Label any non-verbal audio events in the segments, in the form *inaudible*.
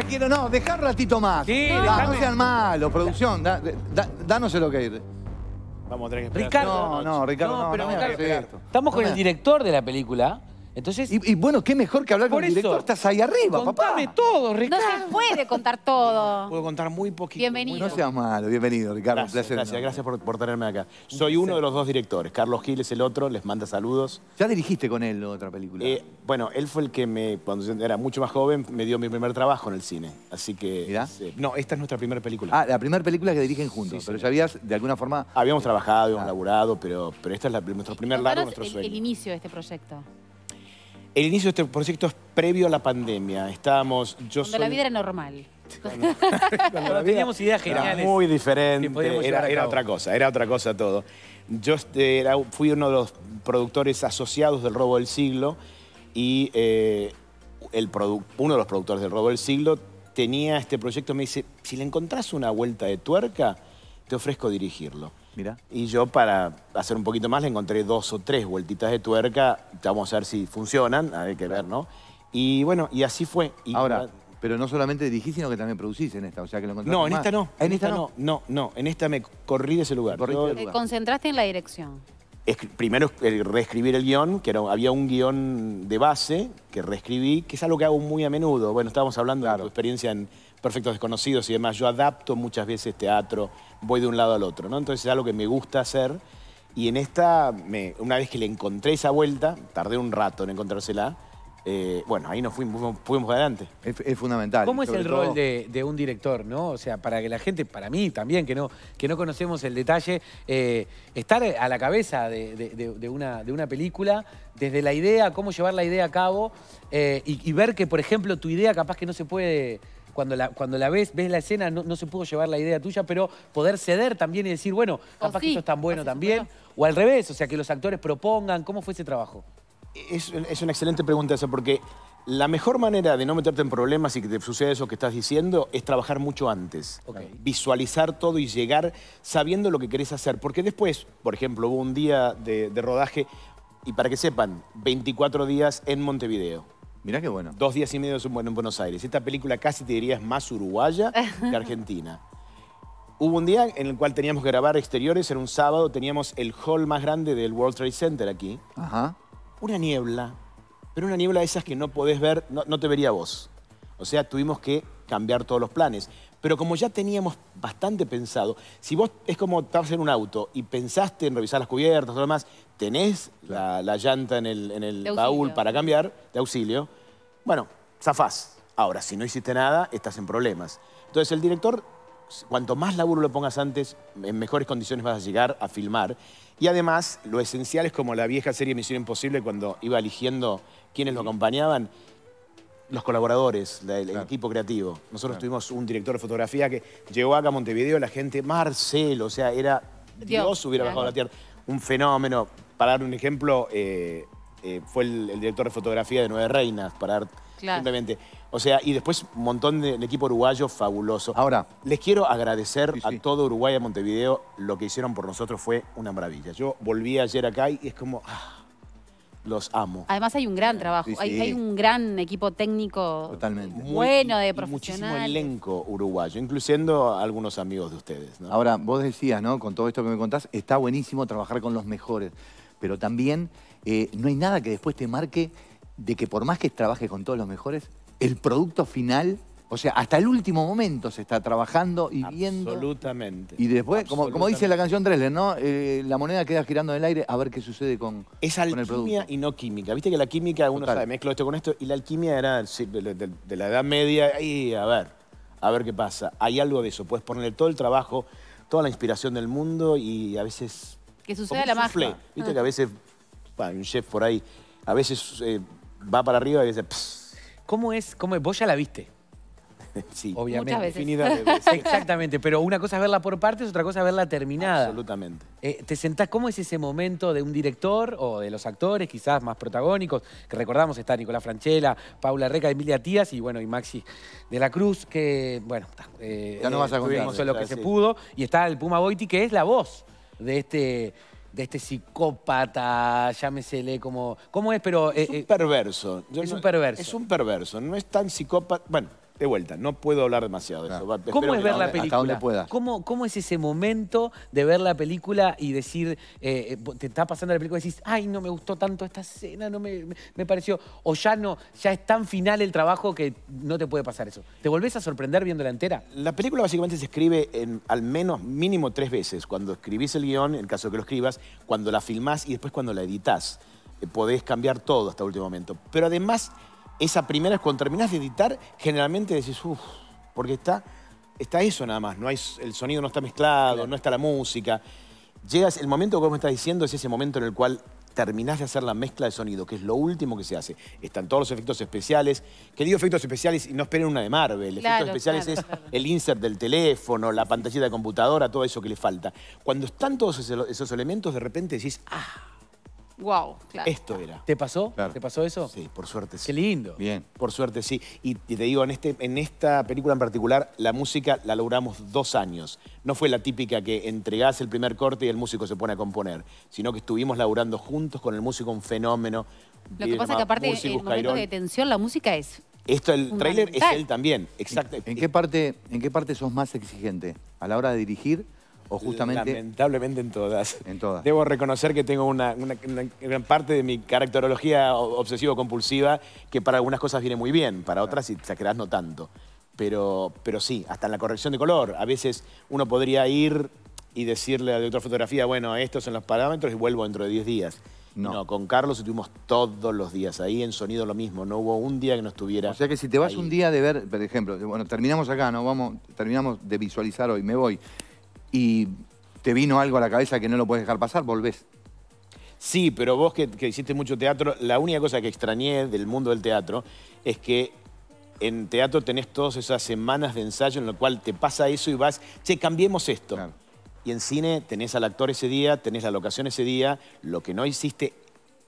quiero, no, dejar un ratito más. no, ah, no sean malos, producción, da, da, danos Vamos a tener que esperar. No, no, Ricardo, no, no, no Estamos con el director de la película entonces, y, bueno, qué mejor que hablar con el director, estás ahí arriba, contame papá. todo, Ricardo. No se puede contar todo. Puedo contar muy poquito. Bienvenido. no seas malo, bienvenido, Ricardo, gracias, placer. Gracias, por, tenerme acá. Soy uno de los dos directores, Carlos Gil es el otro, les manda saludos. ¿Ya dirigiste con él otra película? Eh, bueno, él fue el que me, cuando era mucho más joven, me dio mi primer trabajo en el cine, así que... Mirá. no, esta es nuestra primera película. Ah, la primera película que dirigen juntos, pero ya habías, de alguna forma... Habíamos trabajado, habíamos ah. laburado, pero, pero esta es la, nuestro primer largo, nuestro el inicio de este proyecto? El inicio de este proyecto es previo a la pandemia. Estábamos... Yo la vida era normal. *laughs* teníamos ideas geniales. Era muy diferente, era, otra cosa, era otra cosa todo. Yo este, fui uno de los productores asociados del Robo del Siglo y eh, el uno de los productores del Robo del Siglo tenía este proyecto, me dice, si le encontrás una vuelta de tuerca, te ofrezco dirigirlo. Y yo para hacer un poquito más le encontré dos o tres vueltitas de tuerca. Vamos a ver si funcionan, hay que ver, ¿no? Y bueno, y así fue. Ahora, pero no solamente dirigís, sino que también producís en esta, o sea que lo No, en esta no. ¿En, esta, no? No, no. En esta me corrí de ese lugar. lugar. Te concentraste en la dirección primero eh, reescribir el guión, que era, había un guión de base que reescribí, que es algo que hago muy a menudo. Bueno, estábamos hablando de la experiencia en Perfectos Desconocidos y demás. Yo adapto muchas veces teatro, voy de un lado al otro, ¿no? Entonces es algo que me gusta hacer. Y en esta, una vez que le encontré esa vuelta, tardé un rato en encontrársela, eh, bueno, ahí nos fuimos, adelante. Es, fundamental. ¿Cómo es el rol de, un director, no? O sea, para que la gente, para mí también, que no, que no conocemos el detalle, eh, estar a la cabeza de, una, de, una, película, desde la idea, cómo llevar la idea a cabo eh, y, ver que, por ejemplo, tu idea capaz que no se puede... Cuando la, cuando la ves, ves la escena, no, se pudo llevar la idea tuya, pero poder ceder también y decir, bueno, capaz que esto es tan bueno también. O al revés, o sea, que los actores propongan. ¿Cómo fue ese trabajo? Es, una excelente pregunta esa, porque la mejor manera de no meterte en problemas y que te suceda eso que estás diciendo es trabajar mucho antes. Visualizar todo y llegar sabiendo lo que querés hacer. Porque después, por ejemplo, hubo un día de, rodaje, y para que sepan, 24 días en Montevideo. Mirá qué bueno. Dos días y medio en Buenos Aires. Esta película casi te diría es más uruguaya *laughs* que argentina. Hubo un día en el cual teníamos que grabar exteriores, era un sábado, teníamos el hall más grande del World Trade Center aquí. Ajá una niebla, pero una niebla de esas que no podés ver, no, te vería vos. O sea, tuvimos que cambiar todos los planes. Pero como ya teníamos bastante pensado, si vos es como estás en un auto y pensaste en revisar las cubiertas, todo lo demás, tenés la, llanta en el, en el baúl para cambiar de auxilio, bueno, zafás. Ahora, si no hiciste nada, estás en problemas. Entonces el director cuanto más laburo lo pongas antes, en mejores condiciones vas a llegar a filmar. Y además, lo esencial es como la vieja serie Misión Imposible, cuando iba eligiendo quienes lo acompañaban, los colaboradores, el equipo creativo. Nosotros tuvimos un director de fotografía que llegó acá a Montevideo, la gente, Marcelo, o sea, era Dios, hubiera bajado bajado la tierra. Un fenómeno. Para dar un ejemplo, eh, eh, fue el, director de fotografía de Nueve Reinas, para dar simplemente o sea, y después un montón de, equipo uruguayo fabuloso. Ahora, les quiero agradecer a todo Uruguay, a Montevideo, lo que hicieron por nosotros fue una maravilla. Yo volví ayer acá y es como... Ah, los amo. Además hay un gran trabajo, hay, un gran equipo técnico Totalmente. bueno de profesionales. Muchísimo elenco uruguayo, incluyendo algunos amigos de ustedes. Ahora, vos decías, ¿no? Con todo esto que me contás, está buenísimo trabajar con los mejores, pero también eh, no hay nada que después te marque de que por más que trabajes con todos los mejores, el producto final? O sea, hasta el último momento se está trabajando y viendo. Absolutamente. Y después, como, como dice la canción tresle, ¿no? Eh, la moneda queda girando en el aire a ver qué sucede con, es alquimia y no química. Viste que la química, uno sabe, mezclo esto con esto, y la alquimia era de, la Edad Media, y a ver, a ver qué pasa. Hay algo de eso, puedes ponerle todo el trabajo, toda la inspiración del mundo y a veces... Que suceda la magia. Viste ah. que a veces, un chef por ahí, a veces eh, va para arriba y dice... ¿Cómo es? Cómo, vos ya la viste. *laughs* Sí, obviamente. Muchas veces. *laughs* Exactamente, pero una cosa es verla por partes, otra cosa es verla terminada. Absolutamente. Eh, ¿Te sentás? ¿Cómo es ese momento de un director o de los actores, quizás más protagónicos? Que recordamos está Nicolás Franchella, Paula Reca, Emilia Tías y bueno, y Maxi de la Cruz, que bueno, eh, ya no vas a eh, lo que se pudo. Y está el Puma Boiti, que es la voz de este de este psicópata, llámesele como... ¿Cómo es? Pero, es eh, un eh, perverso. es un perverso. Es un perverso, no es tan psicópata. Bueno, de vuelta, no puedo hablar demasiado de eso. ¿Cómo es ver la película? ¿Cómo, es ese momento de ver la película y decir, eh, eh, te está pasando la película y decís, ay, no me gustó tanto esta escena, no me, pareció, o ya no, ya es tan final el trabajo que no te puede pasar eso. ¿Te volvés a sorprender viéndola entera? La película básicamente se escribe en al menos mínimo tres veces, cuando escribís el guión, en caso de que lo escribas, cuando la filmás y después cuando la editas eh, podés cambiar todo hasta el último momento. Pero además esa primera es cuando terminás de editar, generalmente decís, uff, porque está, está eso nada más, no hay, el sonido no está mezclado, no está la música. Llegas, el momento que vos me estás diciendo es ese momento en el cual terminás de hacer la mezcla de sonido, que es lo último que se hace. Están todos los efectos especiales. Que digo efectos especiales y no esperen una de Marvel. efectos especiales es el insert del teléfono, la pantallita de computadora, todo eso que le falta. Cuando están todos esos, esos elementos, de repente decís, ah, Wow, Esto era. ¿Te pasó? ¿Te pasó eso? Sí, por suerte sí. Qué lindo. Bien, por suerte sí. Y, te digo, en, este, en esta película en particular, la música la logramos dos años. No fue la típica que entregás el primer corte y el músico se pone a componer, sino que estuvimos laburando juntos con el músico, un fenómeno. Lo que pasa es que aparte, en momentos de tensión, la música es... Esto, el tráiler es él también, exacto. qué parte, ¿En qué parte sos más exigente? ¿A la hora de dirigir? justamente...? Lamentablemente en todas. En todas. Debo reconocer que tengo una, gran parte de mi caracterología obsesivo-compulsiva que para algunas cosas viene muy bien, para otras, si quedas no tanto. Pero, pero sí, hasta en la corrección de color. A veces uno podría ir y decirle al otra fotografía, bueno, estos son los parámetros y vuelvo dentro de 10 días. No. con Carlos estuvimos todos los días ahí, en sonido lo mismo, no hubo un día que no estuviera. O sea que si te vas un día de ver, por ejemplo, bueno, terminamos acá, no vamos, terminamos de visualizar hoy, me voy y te vino algo a la cabeza que no lo puedes dejar pasar, volvés. Sí, pero vos que, hiciste mucho teatro, la única cosa que extrañé del mundo del teatro es que en teatro tenés todas esas semanas de ensayo en lo cual te pasa eso y vas, che, cambiemos esto. Y en cine tenés al actor ese día, tenés la locación ese día, lo que no hiciste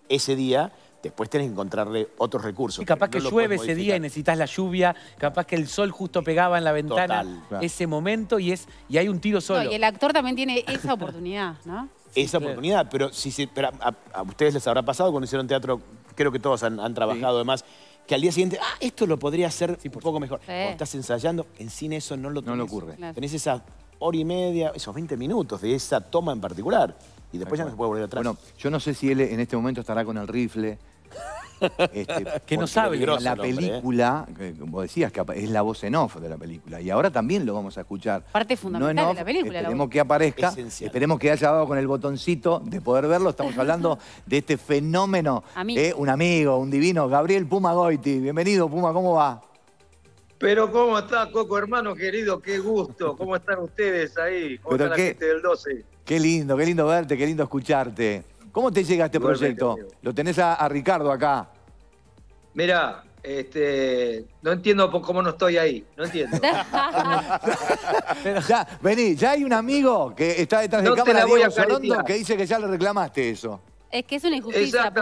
ese día, Después tenés que encontrarle otros recursos. Y capaz que, llueve ese día y necesitas la lluvia, capaz que el sol justo pegaba en la ventana ese momento y, es, y hay un tiro solo. y el actor también tiene esa oportunidad, ¿no? esa oportunidad, pero si a, ustedes les habrá pasado cuando hicieron teatro, creo que todos han, trabajado además, que al día siguiente, ah, esto lo podría hacer un poco mejor. estás ensayando, en cine eso no lo tenés. No lo ocurre. Tenés esa hora y media, esos 20 minutos de esa toma en particular. Y después ya no se puede volver atrás. Bueno, yo no sé si él en este momento estará con el rifle, este, *laughs* que no sabe. ¿eh? ¿eh? La película, como decías, que es la voz en off de la película. Y ahora también lo vamos a escuchar. Parte fundamental de la película. Esperemos que aparezca. Esperemos que haya dado con el botoncito de poder verlo. Estamos hablando *laughs* de este fenómeno. ¿eh? un amigo, un divino, Gabriel Puma Goiti. Bienvenido, Puma, ¿cómo va? Pero ¿cómo está, Coco, hermano querido? Qué gusto. ¿Cómo están ustedes ahí? ¿Cómo 12? Qué lindo, qué lindo verte, qué lindo escucharte. ¿Cómo te llega este proyecto? Lo tenés a, Ricardo acá. Mira, este, no entiendo por cómo no estoy ahí. No entiendo. *laughs* ya, vení, ya hay un amigo que está detrás de cámara, Diego que dice que ya le reclamaste eso. Es que es una injusticia,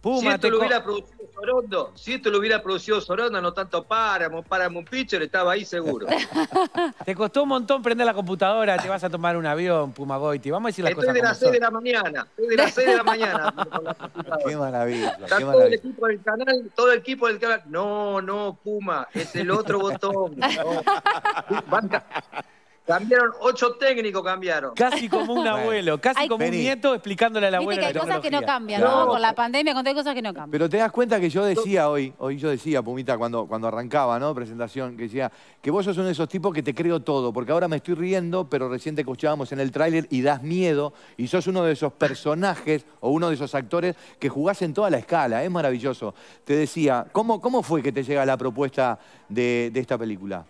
Puma. si esto te lo hubiera producido Sorondo, si esto lo hubiera producido Sorondo, no tanto Páramo, Páramo un pitcher, estaba ahí seguro. *laughs* te costó un montón prender la computadora, te vas a tomar un avión, Goiti. Vamos a decir las Estoy de las 6 de la mañana, estoy de las 6 de la mañana. *laughs* qué maravilla, todo el equipo del canal, todo el equipo del canal. No, no, Puma, es el otro botón. *laughs* Cambiaron ocho técnicos, cambiaron. Casi como un abuelo, casi como un nieto explicándole al abuelo. Viste que hay cosas que no cambian, ¿no? Con la pandemia, con hay cosas que no cambian. Pero te das cuenta que yo decía hoy, hoy yo decía, Pumita, cuando, cuando arrancaba, ¿no? Presentación, que decía, que vos sos uno de esos tipos que te creo todo, porque ahora me estoy riendo, pero recién te escuchábamos en el tráiler y das miedo, y sos uno de esos personajes o uno de esos actores que jugás en toda la escala, es maravilloso. Te decía, ¿cómo, cómo fue que te llega la propuesta de esta película?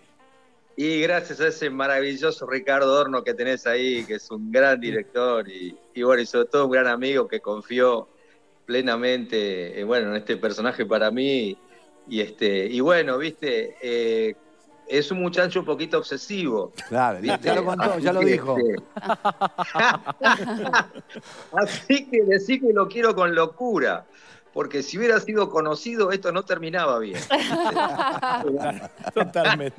Y gracias a ese maravilloso Ricardo Horno que tenés ahí, que es un gran director y, bueno, y sobre todo un gran amigo que confió plenamente eh, bueno, en este personaje para mí. Y, este, y bueno, viste, eh, es un muchacho un poquito obsesivo. Claro, ya lo contó, ya lo dijo. *laughs* *laughs* Así que decir que lo quiero con locura porque si hubiera sido conocido, esto no terminaba bien. *laughs* Totalmente.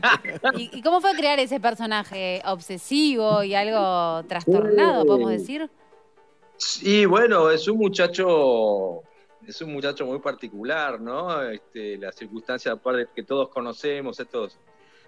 ¿Y, cómo fue crear ese personaje obsesivo y algo trastornado, podemos decir? Sí, bueno, es un muchacho, es un muchacho muy particular, ¿no? Este, la las circunstancias que todos conocemos, estos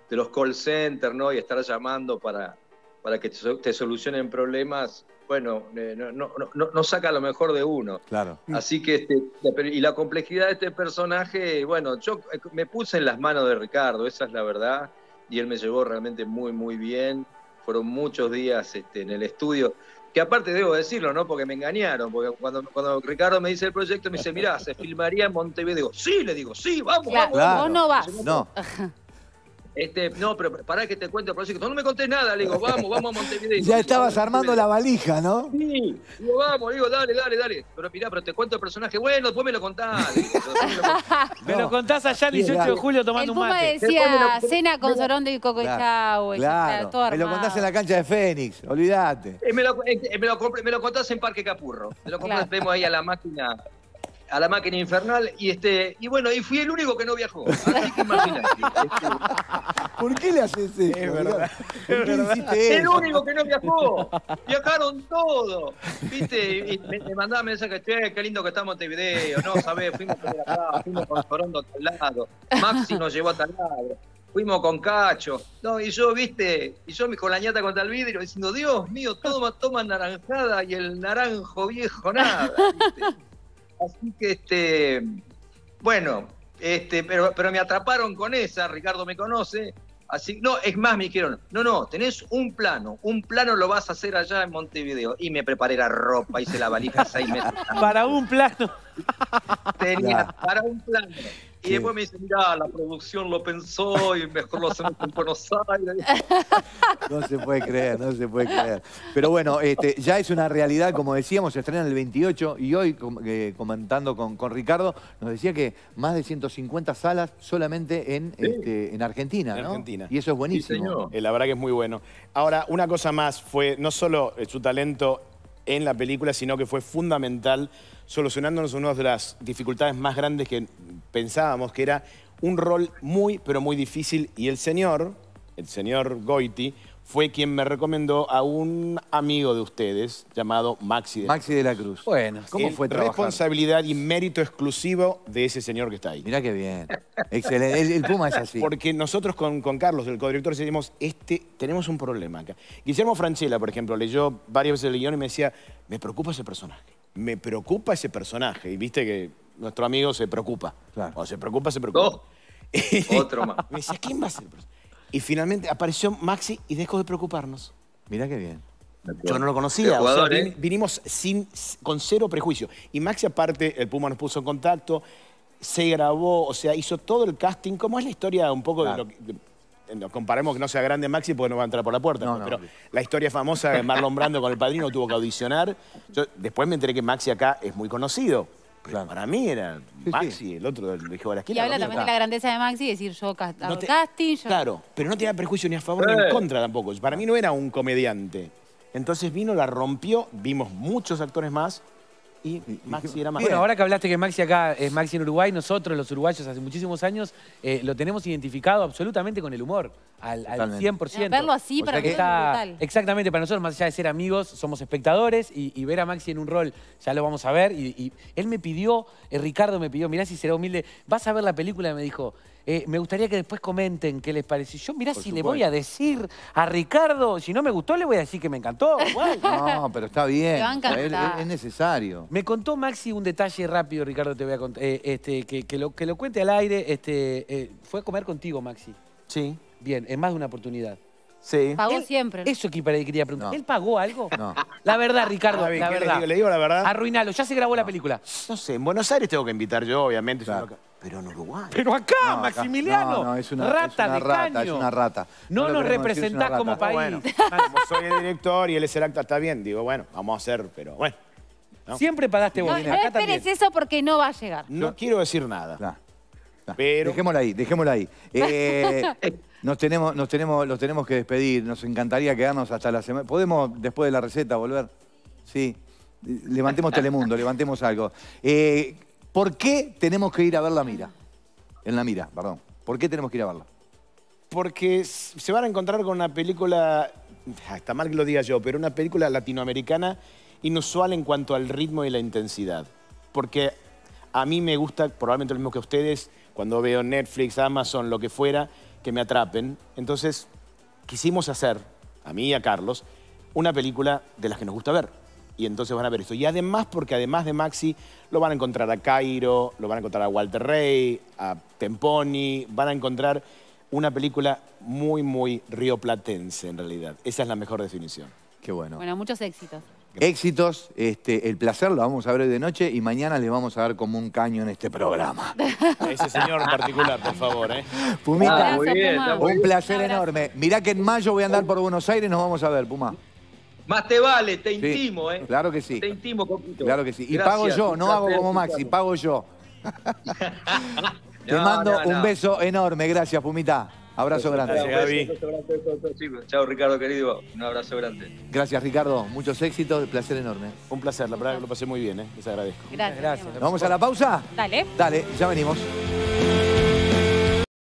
de los call centers, ¿no? Y estar llamando para, para que te solucionen problemas bueno, eh, no, no, no, no, saca lo mejor de uno. Claro. Así que, este, y la complejidad de este personaje, bueno, yo eh, me puse en las manos de Ricardo, esa es la verdad, y él me llevó realmente muy, muy bien. Fueron muchos días este, en el estudio, que aparte debo decirlo, ¿no? Porque me engañaron, porque cuando, cuando Ricardo me dice el proyecto, me dice, mirá, se filmaría en Montevideo. sí, le digo, sí, vamos, claro, vamos. Claro. no va. No. Este, no, pero pará que te cuento el proyecto. No me contés nada, le digo, vamos, vamos a Montevideo. *laughs* ya estabas armando la valija, ¿no? Sí, digo, vamos, digo, dale, dale, dale. Pero mirá, pero te cuento el personaje. Bueno, después me lo contás. me, lo contás. *laughs* allá el 18 de julio tomando un mate. decía cena con Sorondo y Coco claro, y Claro, me lo contás en la cancha de Fénix, olvídate. Eh, me, lo, eh, eh, me, lo, contás en Parque Capurro. Me lo contás, vemos ahí a la máquina a la máquina infernal y este y bueno y fui el único que no viajó así que imagínate este, ¿Por qué le haces eso? Es verdad. ¿Por qué hiciste eso? El único que no viajó. Viajaron todos. ¿Viste? Y me, mandaba mensajes, che, qué lindo que está video. No, sabés, fuimos por acá, fuimos con Corondo a tal lado. Maxi nos llevó a tal lado fuimos con Cacho. No, y yo, viste, y yo con la ñata contra el vidrio diciendo, Dios mío, todo toma naranjada y el naranjo viejo nada. Así que este, bueno, este, pero, pero me atraparon con esa, Ricardo me conoce, Así, no, es más, me dijeron, no, no, tenés un plano, un plano lo vas a hacer allá en Montevideo. Y me preparé la ropa, hice la valija seis *laughs* para un plano. Tenía, para un plano. Y después me dice, mira, la producción lo pensó y mejor lo hacemos con Buenos Aires. *laughs* No se puede creer, no se puede creer. Pero bueno, este, ya es una realidad, como decíamos, se estrena el 28 y hoy eh, comentando con, con, Ricardo, nos decía que más de 150 salas solamente en, este, en Argentina, Argentina. Y eso es buenísimo. Eh, la verdad que es muy bueno. Ahora, una cosa más fue, no solo eh, su talento en la película, sino que fue fundamental solucionándonos una de las dificultades más grandes que pensábamos, que era un rol muy, pero muy difícil. Y el señor, el señor Goiti, fue quien me recomendó a un amigo de ustedes llamado Maxi de la Maxi de la Cruz. Bueno, ¿cómo fue Responsabilidad y mérito exclusivo de ese señor que está ahí. Mirá qué bien. Excelente. El, Puma es así. Porque nosotros con, Carlos, el codirector, decimos, este, tenemos un problema acá. Guillermo Franchella, por ejemplo, leyó varias veces el guión y me decía, me preocupa ese personaje. Me preocupa ese personaje. Y viste que nuestro amigo se preocupa. O se preocupa, se preocupa. *laughs* Otro más. Me decía, ¿quién va a ser el personaje? Y finalmente apareció Maxi y dejó de preocuparnos. Mira qué bien. Yo no lo conocía, ¿eh? vinimos sin, con cero prejuicio. Y Maxi, aparte, el Puma nos puso en contacto, se grabó, o sea, hizo todo el casting. ¿Cómo es la historia un poco de lo que.? comparemos que no sea grande Maxi porque no va a entrar por la puerta. Pues, pero la historia famosa de Marlon Brando con el padrino tuvo que audicionar. después me enteré que Maxi acá es muy conocido. Para mí era Maxi, el otro del las esquina. Y habla también de la grandeza de Maxi, decir yo casting. Claro, pero no tenía perjuicio ni a favor ni en contra tampoco. Para mí no era un comediante. Entonces vino, la rompió, vimos muchos actores más y Maxi era Maxi. Bueno, ahora que hablaste que Maxi acá es eh, Maxi en Uruguay, nosotros los uruguayos hace muchísimos años eh, lo tenemos identificado absolutamente con el humor, al, al 100%. verlo así para que está, Exactamente, para nosotros más allá de ser amigos, somos espectadores y, ver a Maxi en un rol, ya lo vamos a ver. Y, él me pidió, eh, Ricardo me pidió, mirá si será humilde, vas a ver la película me dijo... Eh, me gustaría que después comenten qué les pareció. Yo, mirá, si le voy a decir a Ricardo, si no me gustó, le voy a decir que me encantó. *laughs* No, pero está bien. Es, necesario. Me contó Maxi un detalle rápido, Ricardo, te voy a contar. Eh, este, que, lo, que lo cuente al aire. Este, eh, fue a comer contigo, Maxi. Sí. Bien, en más de una oportunidad. Sí. Pagó siempre. Eso que quería preguntar. ¿Él pagó algo? No. La verdad, Ricardo, la verdad. la verdad. Arruinalo, ya se grabó la película. No sé, en Buenos Aires tengo que invitar yo, obviamente. Pero en Uruguay. Pero acá, Maximiliano. No, es una rata, rata, es una rata. No, nos representás como país. Bueno, *laughs* soy el director y él es el acta, está bien. Digo, bueno, vamos a hacer, pero bueno. Siempre pagaste vos. No, acá esperes eso porque no va a llegar. No, quiero decir nada. ahí, dejémosla ahí. *laughs* Eh, nos tenemos, nos tenemos, los tenemos que despedir. Nos encantaría quedarnos hasta la semana. ¿Podemos, después de la receta, volver? Sí. Levantemos Telemundo, levantemos algo. Eh, ¿Por qué tenemos que ir a ver la mira? En la mira, perdón. ¿Por qué tenemos que ir a verla? Porque se van a encontrar con una película, ah, está mal que lo diga yo, pero una película latinoamericana inusual en cuanto al ritmo y la intensidad. Porque a mí me gusta, probablemente lo mismo que a ustedes, cuando veo Netflix, Amazon, lo que fuera, que me atrapen. Entonces, quisimos hacer, a mí y a Carlos, una película de las que nos gusta ver y entonces van a ver esto. Y además, porque además de Maxi, lo van a encontrar a Cairo, lo van a encontrar a Walter Rey, a Temponi, van a encontrar una película muy, muy rioplatense en realidad. Esa es la mejor definición. Qué bueno. Bueno, muchos éxitos. Éxitos, este, el placer lo vamos a ver de noche y mañana le vamos a dar como un caño en este programa. A ese señor en particular, por favor. ¿eh? Pumita, un placer enorme. Mirá que en mayo voy a andar por Buenos Aires nos vamos a ver, Puma. Más te vale, te intimo, ¿eh? Claro que sí. Te intimo, poquito. Claro que sí. Y pago yo, no hago como Maxi, pago yo. *laughs* te mando un beso enorme. Gracias, Pumita. Abrazo grande. Gracias, Gaby. Pues, chao, Ricardo, querido. Un abrazo grande. Gracias, Ricardo. Muchos éxitos. Placer enorme. Un placer. La verdad que lo pasé muy bien. ¿eh? Les agradezco. Gracias. vamos a la pausa? Dale. Dale, ya venimos.